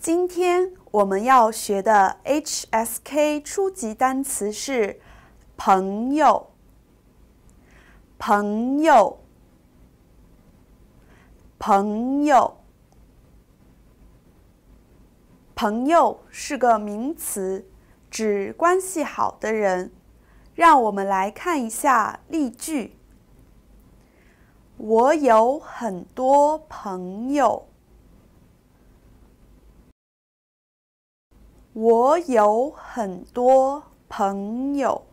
今天我们要学的 HSK 初级单词是“朋友”。朋友，朋友，朋友是个名词，指关系好的人。让我们来看一下例句：我有很多朋友。我有很多朋友。